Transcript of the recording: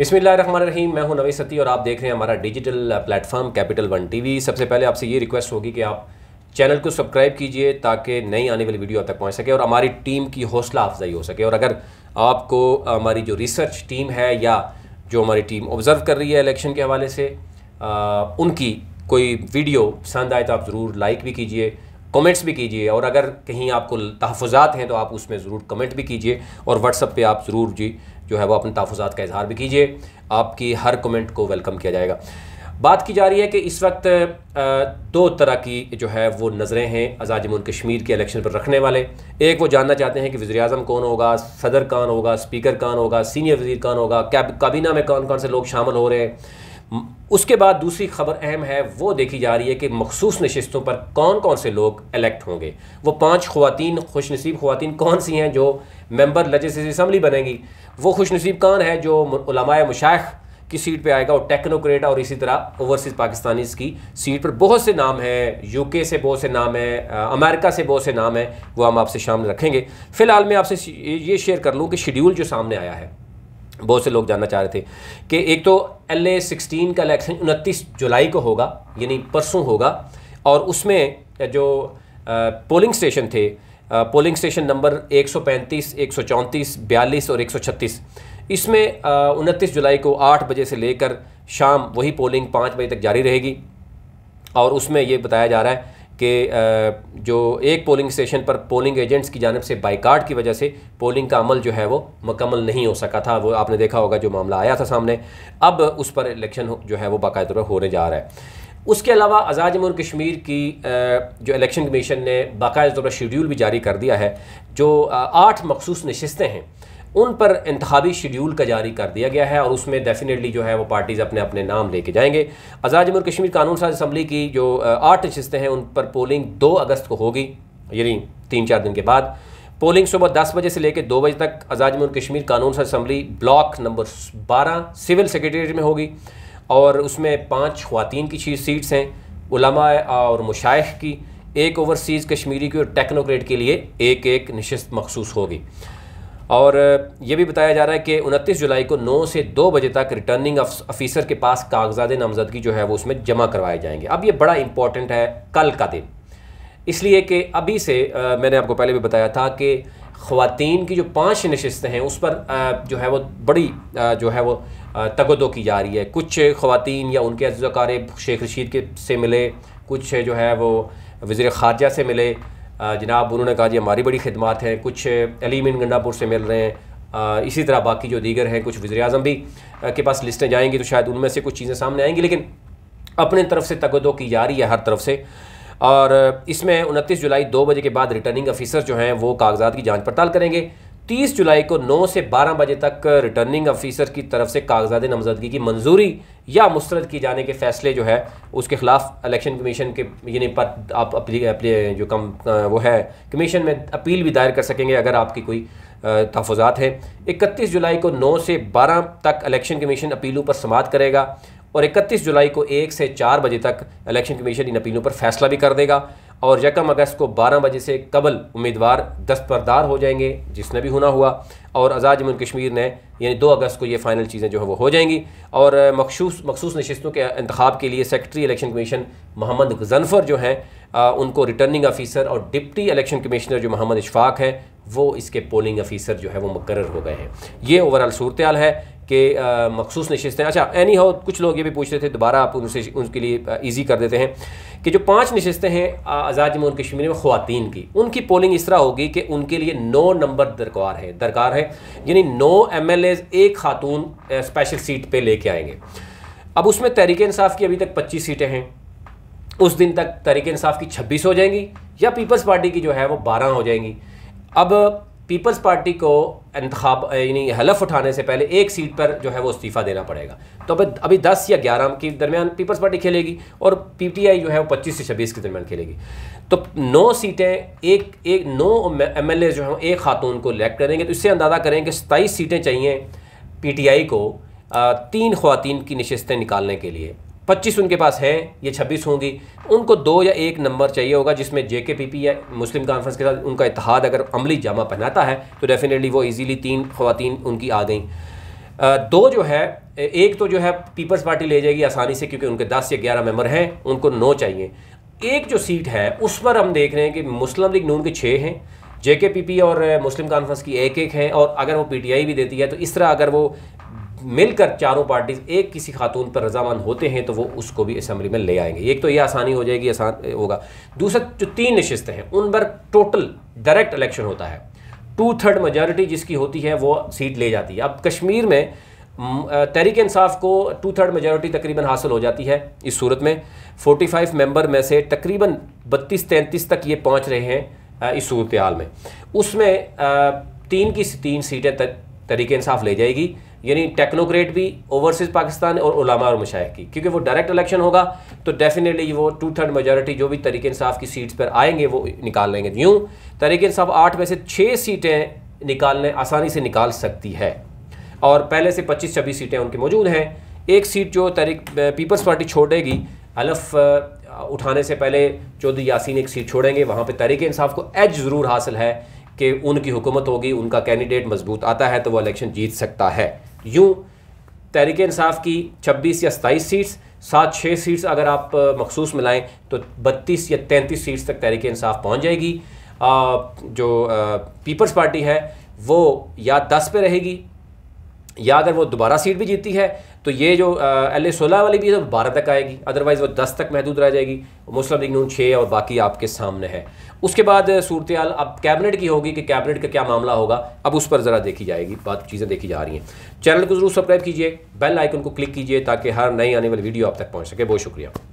बिस्मिल रही मैं हूं नवी सती और आप देख रहे हैं हमारा digital platform capital one TV सबसे पहले आपसे ये रिक्वेस्ट होगी कि आप चैनल को सब्सक्राइब कीजिए ताकि नई आने वाली वीडियो तक पहुंच सके और हमारी टीम की हौसला अफजाई हो सके और अगर आपको हमारी जो रिसर्च टीम है या जो हमारी टीम ऑब्ज़र्व कर रही है इलेक्शन के हवाले से आ, उनकी कोई वीडियो पसंद आए तो आप ज़रूर लाइक भी कीजिए कमेंट्स भी कीजिए और अगर कहीं आपको तहफ़ात हैं तो आप उसमें ज़रूर कमेंट भी कीजिए और व्हाट्सअप पे आप ज़रूर जी जो है वो अपने तहफ़ात का इजहार भी कीजिए आपकी हर कमेंट को वेलकम किया जाएगा बात की जा रही है कि इस वक्त दो तरह की जो है वो नज़रें हैं जम्मू कश्मीर के इलेक्शन पर रखने वाले एक वो जानना चाहते हैं कि वज़ी अजम कौन होगा सदर कान होगा स्पीकर कान होगा सीनियर वज़ी कान होगा कैब काबीना में कौन कौन से लोग शामिल हो रहे हैं उसके बाद दूसरी खबर अहम है वो देखी जा रही है कि मखसूस नशस्तों पर कौन कौन से लोग इलेक्ट होंगे वो पाँच खुवान खुशनसीब नसीब खुवान कौन सी हैं जो मेम्बर लजस्टिस असम्बली बनेंगी वो खुशनसीब कौन है जो मुशाख की सीट पे आएगा और टेक्नोक्रेट और इसी तरह ओवरसीज़ पाकिस्तानी की सीट पर बहुत से नाम हैं यूके से बहुत से नाम हैं अमेरिका से बहुत से नाम हैं वो हम आपसे शाम रखेंगे फ़िलहाल मैं आपसे ये शेयर कर लूँ कि शेड्यूल जो सामने आया है बहुत से लोग जानना चाह रहे थे कि एक तो एल ए सिक्सटीन का इलेक्शन उनतीस जुलाई को होगा यानी परसों होगा और उसमें जो पोलिंग स्टेशन थे पोलिंग स्टेशन नंबर 135, 134, 42 और 136 इसमें उनतीस जुलाई को आठ बजे से लेकर शाम वही पोलिंग पाँच बजे तक जारी रहेगी और उसमें ये बताया जा रहा है कि जो एक पोलिंग स्टेशन पर पोलिंग एजेंट्स की जानब से बाइकाट की वजह से पोलिंग का अमल जो है वो मुकम्मल नहीं हो सका था वो आपने देखा होगा जो मामला आया था सामने अब उस पर इलेक्शन जो है वो बाकायदा होने जा रहा है उसके अलावा आज़ाद जम्मू कश्मीर की जो इलेक्शन कमीशन ने बाकायदा शेड्यूल भी जारी कर दिया है जो आठ मखसूस नशस्तें हैं उन पर इंतबी शेड्यूल का जारी कर दिया गया है और उसमें डेफिनेटली जो है वो पार्टीज़ अपने अपने नाम लेके जाएंगे आज़ाद जम्मू कश्मीर कानून साज असम्बली की जो आठ नशस्तें हैं उन पर पोलिंग दो अगस्त को होगी यानी तीन चार दिन के बाद पोलिंग सुबह दस बजे से लेकर दो बजे तक आज़ाद जम्मू कश्मीर कानून साज असम्बली ब्लॉक नंबर बारह सिविल सेक्रेटरीट में होगी और उसमें पाँच खुवान की सीट्स हैं उलमा और मुशाइ की एक ओवरसीज़ कश्मीरी की और टेक्नोक्रेट के लिए एक एक नशस्त मखसूस होगी और ये भी बताया जा रहा है कि उनतीस जुलाई को नौ से दो बजे तक रिटर्निंग ऑफिसर के पास कागजात नामजदगी जो है वो उसमें जमा करवाए जाएंगे अब ये बड़ा इंपॉर्टेंट है कल का दिन इसलिए कि अभी से आ, मैंने आपको पहले भी बताया था कि ख़वातीन की जो पांच नशस्तें हैं उस पर आ, जो है वो बड़ी आ, जो है वो तगदो की जा रही है कुछ ख़वातीन या उनके अज्जकार शेख रशीद के से मिले कुछ जो है वो वज़ी ख़ारजा से मिले जनाब उन्होंने कहा जी हमारी बड़ी खिदमत हैं कुछ अली मिन गंडापुर से मिल रहे हैं इसी तरह बाकी जो दीगर हैं कुछ वजी अजम भी के पास लिस्टें जाएंगी तो शायद उनमें से कुछ चीज़ें सामने आएंगी लेकिन अपने तरफ से तगदो की जा रही है हर तरफ से और इसमें उनतीस जुलाई दो बजे के बाद रिटर्निंग ऑफिसर जो हैं वो कागजात की जांच पड़ताल करेंगे 30 जुलाई को 9 से 12 बजे तक रिटर्निंग ऑफिसर की तरफ से कागजात नामजदगी की मंजूरी या मुस्रद की जाने के फैसले जो है उसके खिलाफ इलेक्शन कमीशन के यानी पर आप अपली, अपली जो कम वो है कमीशन में अपील भी दायर कर सकेंगे अगर आपकी कोई तहफात है इकतीस जुलाई को नौ से बारह तक इलेक्शन कमीशन अपीलों पर समात करेगा और इकतीस जुलाई को एक से चार बजे तक इलेक्शन कमीशन इन अपीलों पर फैसला भी कर देगा और यकम अगस्त को बारह बजे से कबल उम्मीदवार दस्तबरदार हो जाएंगे जिसने भी होना हुआ और आज़ाद जम्मू कश्मीर ने यानी दो अगस्त को ये फाइनल चीज़ें जो है वो हो जाएंगी और मखसूस मखसूस नशस्तों के इंतब के लिए secretary election commission Mohammad Ghazanfar जो हैं उनको रिटर्निंग ऑफिसर और डिप्टी इलेक्शन कमिश्नर जो मोहम्मद इशफाक हैं वो इसके पोलिंग ऑफिसर जो है वो मुकर हो गए हैं ये ओवरऑल सूरत है के मखसूस नशस्तें अच्छा एनी हो कुछ लोग ये भी पूछ रहे थे दोबारा आप उनसे उनके लिए ईजी कर देते हैं कि जो पाँच नशस्तें हैं आज़ाद जम्मू कश्मीर में ख़वान की उनकी पोलिंग इस तरह होगी कि उनके लिए नौ नंबर दरकार है दरकार है यानी नौ एम एल एज एक खातून स्पेशल सीट पर लेके आएंगे अब उसमें तहरीक इसाफ़ की अभी तक पच्चीस सीटें हैं उस दिन तक तहरीक इंसाफ की छब्बीस हो जाएंगी या पीपल्स पार्टी की जो है वो बारह हो जाएंगी अब पीपल्स पार्टी को इंतब यानी हलफ उठाने से पहले एक सीट पर जो है वो इस्तीफ़ा देना पड़ेगा तो अब अभी दस या ग्यारह के दरमियान पीपल्स पार्टी खेलेगी और पी टी आई जो है वो पच्चीस से छब्बीस के दरमियान खेलेगी तो नौ सीटें एक एक नौ एम एल ए जो है एक खातून को इलेक्ट करेंगे तो इससे अंदाज़ा करें कि सताईस सीटें चाहिए पी टी आई को तीन खुवान की नशस्तें निकालने के लिए पच्चीस उनके पास हैं ये छब्बीस होंगी उनको दो या एक नंबर चाहिए होगा जिसमें जे के पी पी या मुस्लिम कॉन्फ्रेंस के साथ उनका इतिहाद अगर अमली जामा पहनाता है तो डेफिनेटली वो ईजीली तीन खुवान उनकी आ गई दो जो है एक तो जो है पीपल्स पार्टी ले जाएगी आसानी से क्योंकि उनके दस या ग्यारह मेम्बर हैं उनको नौ चाहिए एक जो सीट है उस पर हम देख रहे हैं कि मुस्लिम लीग नून के छः हैं जे के पी पी और मुस्लिम कॉन्फ्रेंस की एक एक है और अगर वो पी टी आई भी देती है तो इस तरह अगर वो मिलकर चारों पार्टीज एक किसी खातून पर रजामंद होते हैं तो वो उसको भी असम्बली में ले आएंगे एक तो ये आसानी हो जाएगी आसान होगा दूसरा जो तीन नशस्तें हैं उन पर टोटल डायरेक्ट इलेक्शन होता है टू थर्ड मेजॉरिटी जिसकी होती है वो सीट ले जाती है अब कश्मीर में तहरीक इंसाफ को टू थर्ड मेजॉरिटी तकरीबन हासिल हो जाती है इस सूरत में 45 मेंबर में से तकरीबन 32 तैंतीस तक ये पहुंच रहे हैं इस सूरत हाल में उसमें तीन की तीन सीटें तहरीक इंसाफ ले जाएगी यानी टेक्नोक्रेट भी ओवरसीज़ पाकिस्तान और उलामा और मुशाह की क्योंकि वो डायरेक्ट इलेक्शन होगा तो डेफिनेटली वो टू थर्ड मेजोरिटी जो भी तरीके इंसाफ की सीट्स पर आएंगे वो निकाल लेंगे यूँ तरीके इंसाफ आठ में से छः सीटें निकालने आसानी से निकाल सकती है और पहले से पच्चीस छब्बीस सीटें उनकी मौजूद हैं एक सीट जो तरीक पीपल्स पार्टी छोड़ेगी अलफ उठाने से पहले चौधरी यासीन एक सीट छोड़ेंगे वहाँ पर तरीके इंसाफ को एज ज़रूर हासिल है कि उनकी हुकूमत होगी उनका कैंडिडेट मजबूत आता है तो वह इलेक्शन जीत सकता है यूँ तहरीक इंसाफ की छब्बीस या सताईस सीट्स सात छः सीट्स अगर आप मखसूस मिलाएँ तो बत्तीस या तैंतीस सीट्स तक तहरीक इंसाफ पहुँच जाएगी आ, जो पीपल्स पार्टी है वो या दस पे रहेगी या अगर वो दोबारा सीट भी जीतती है तो ये जो एल ए सोलह वाली भी है बारह तक आएगी अदरवाइज़ वो दस तक महदूद रह जाएगी मुस्लिम लीग नून छः और बाकी आपके सामने है उसके बाद सूरत हाल अब कैबिनेट की होगी कि कैबिनेट का क्या मामला होगा अब उस पर ज़रा देखी जाएगी बात चीज़ें देखी जा रही हैं चैनल को ज़रूर सब्सक्राइब कीजिए बेल आइकन को क्लिक कीजिए ताकि हर नई आने वाली वीडियो आप तक पहुँच सके बहुत शुक्रिया